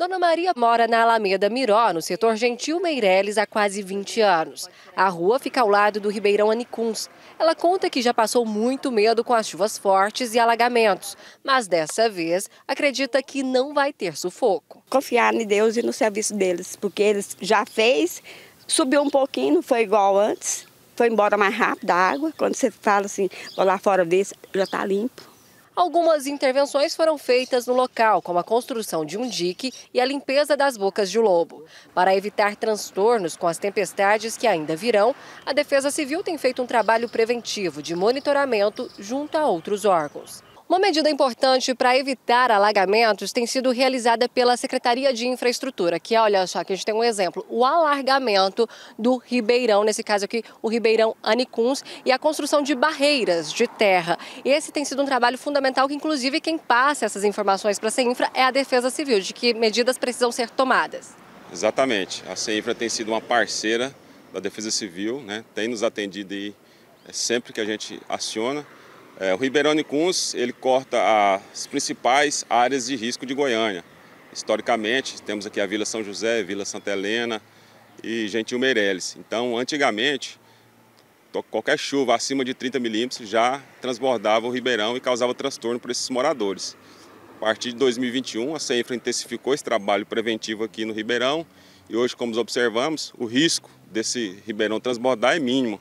Dona Maria mora na Alameda Miró, no setor Gentil Meireles, há quase 20 anos. A rua fica ao lado do Ribeirão Anicuns. Ela conta que já passou muito medo com as chuvas fortes e alagamentos, mas dessa vez acredita que não vai ter sufoco. Confiar em Deus e no serviço deles, porque eles já fez, subiu um pouquinho, não foi igual antes, foi embora mais rápido a água. Quando você fala assim, vou lá fora ver, já está limpo. Algumas intervenções foram feitas no local, como a construção de um dique e a limpeza das bocas de lobo. Para evitar transtornos com as tempestades que ainda virão, a Defesa Civil tem feito um trabalho preventivo de monitoramento junto a outros órgãos. Uma medida importante para evitar alagamentos tem sido realizada pela Secretaria de Infraestrutura, que olha só, que a gente tem um exemplo, o alargamento do Ribeirão, nesse caso aqui, o Ribeirão Anicuns, e a construção de barreiras de terra. Esse tem sido um trabalho fundamental que, inclusive, quem passa essas informações para a CEINFRA é a Defesa Civil, de que medidas precisam ser tomadas. Exatamente. A CEINFRA tem sido uma parceira da Defesa Civil, né? tem nos atendido aí é sempre que a gente aciona é, o Ribeirão Cuns ele corta as principais áreas de risco de Goiânia. Historicamente, temos aqui a Vila São José, Vila Santa Helena e Gentil Meireles. Então, antigamente, qualquer chuva acima de 30 milímetros já transbordava o Ribeirão e causava transtorno para esses moradores. A partir de 2021, a CEIFRA intensificou esse trabalho preventivo aqui no Ribeirão e hoje, como observamos, o risco desse Ribeirão transbordar é mínimo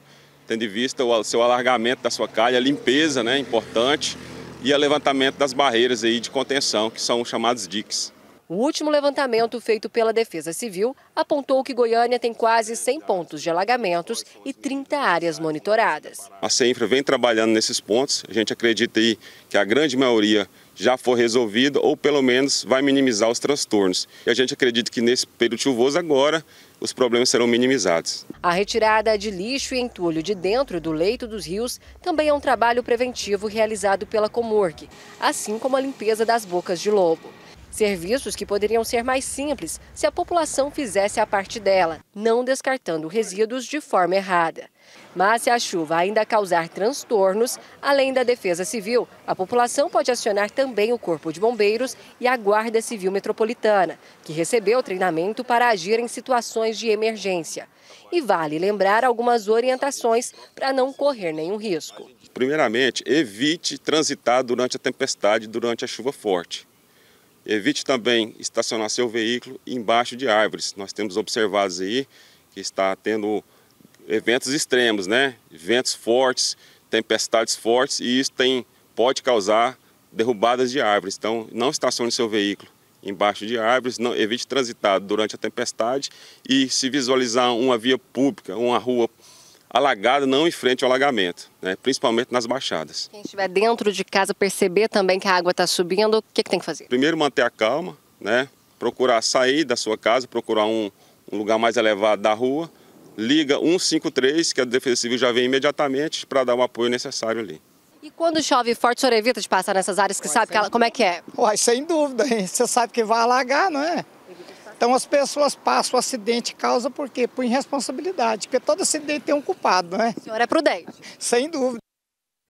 tendo em vista o seu alargamento da sua calha, a limpeza né, importante e o levantamento das barreiras aí de contenção, que são chamados diques. O último levantamento feito pela Defesa Civil apontou que Goiânia tem quase 100 pontos de alagamentos e 30 áreas monitoradas. A CEINFRA vem trabalhando nesses pontos. A gente acredita aí que a grande maioria já for resolvida ou pelo menos vai minimizar os transtornos. E a gente acredita que nesse período chuvoso agora os problemas serão minimizados. A retirada de lixo e entulho de dentro do leito dos rios também é um trabalho preventivo realizado pela Comorg, assim como a limpeza das bocas de lobo. Serviços que poderiam ser mais simples se a população fizesse a parte dela, não descartando resíduos de forma errada. Mas se a chuva ainda causar transtornos, além da Defesa Civil, a população pode acionar também o Corpo de Bombeiros e a Guarda Civil Metropolitana, que recebeu treinamento para agir em situações de emergência. E vale lembrar algumas orientações para não correr nenhum risco. Primeiramente, evite transitar durante a tempestade, durante a chuva forte Evite também estacionar seu veículo embaixo de árvores. Nós temos observados aí que está tendo eventos extremos, né? Ventos fortes, tempestades fortes e isso tem, pode causar derrubadas de árvores. Então, não estacione seu veículo embaixo de árvores, não, evite transitar durante a tempestade e se visualizar uma via pública, uma rua pública, alagada não enfrente o alagamento, né? principalmente nas baixadas. Quem estiver dentro de casa perceber também que a água está subindo, o que, que, tem que fazer? Primeiro manter a calma, né? procurar sair da sua casa, procurar um, um lugar mais elevado da rua, liga 153, que a Defesa Civil já vem imediatamente para dar o apoio necessário ali. E quando chove forte, o senhor evita de passar nessas áreas que Uai, sabe que ela, como é que é? Uai, sem dúvida, hein? você sabe que vai alagar, não é? Então as pessoas passam o acidente causa por quê? Por irresponsabilidade, porque todo acidente tem um culpado, né? O senhor é prudente. Sem dúvida.